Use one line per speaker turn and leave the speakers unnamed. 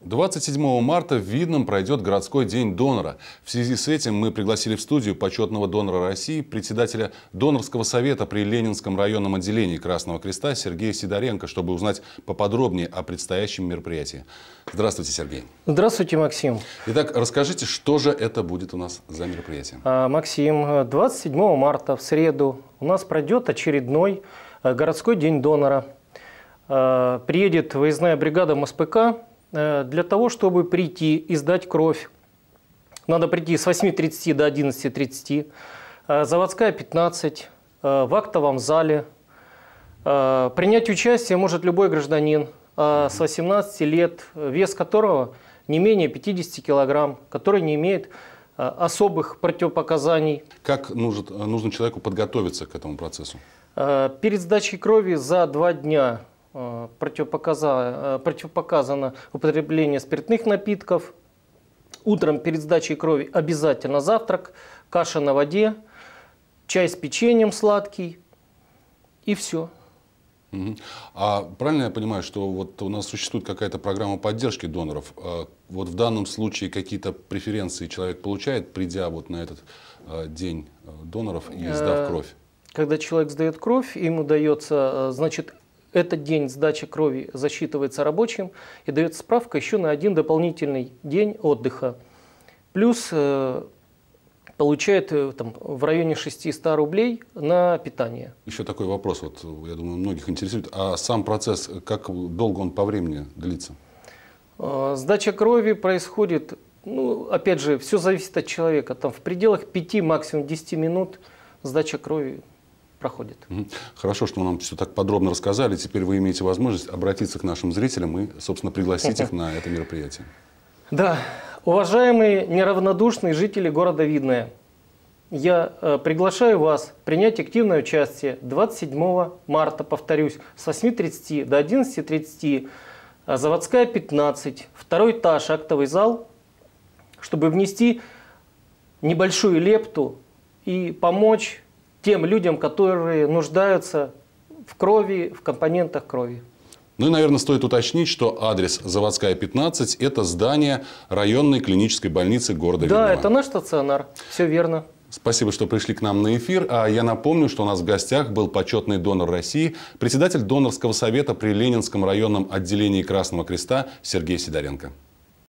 27 марта в Видном пройдет городской день донора. В связи с этим мы
пригласили в студию почетного донора России, председателя Донорского совета при Ленинском районном отделении Красного Креста Сергея Сидоренко, чтобы узнать поподробнее о предстоящем мероприятии. Здравствуйте, Сергей.
Здравствуйте, Максим.
Итак, расскажите, что же это будет у нас за
мероприятие? А, Максим, 27 марта в среду у нас пройдет очередной э, городской день донора. А, приедет выездная бригада МСПК Э, для того, чтобы прийти и сдать кровь, надо прийти с 8.30 до 11.30, э, заводская 15, э, в актовом зале. Принять участие может любой гражданин с 18 лет, вес которого не менее 50 килограмм, который не имеет особых противопоказаний. Как нужно, нужно человеку подготовиться к этому процессу? Перед сдачей крови за два дня Э, противопоказано, э, противопоказано употребление спиртных напитков. Утром перед сдачей крови обязательно завтрак, каша на воде, чай с печеньем сладкий и все.
А правильно я понимаю, что вот у нас существует какая-то программа поддержки доноров? Э, вот в данном случае какие-то преференции человек получает, придя вот на этот день доноров и сдав кровь?
Когда человек сдает кровь, ему дается, значит, этот день сдачи крови засчитывается рабочим и дается справка еще на один дополнительный день отдыха. Плюс э, получает э, там, в районе 600 рублей на питание.
Еще такой вопрос, вот, я думаю, многих интересует. А сам процесс, как долго он по времени длится?
Э, сдача крови происходит, ну, опять же, все зависит от человека. Там в пределах 5, максимум 10 минут сдача крови проходит.
Хорошо, что вы нам все так подробно рассказали. Теперь вы имеете возможность обратиться к нашим зрителям и, собственно, пригласить их на это мероприятие.
Да. Уважаемые неравнодушные жители города Видное, я э, приглашаю вас принять активное участие 27 марта, повторюсь, с 8.30 до 11.30, а заводская 15, второй этаж, актовый зал, чтобы внести небольшую лепту и помочь тем людям, которые нуждаются в крови, в компонентах крови.
Ну и, наверное, стоит уточнить, что адрес Заводская, 15 – это здание районной клинической больницы города Да, Видного. это
наш стационар, все верно.
Спасибо, что пришли к нам на эфир. А я напомню, что у нас в гостях был почетный донор России, председатель донорского совета при Ленинском районном отделении Красного Креста Сергей Сидоренко.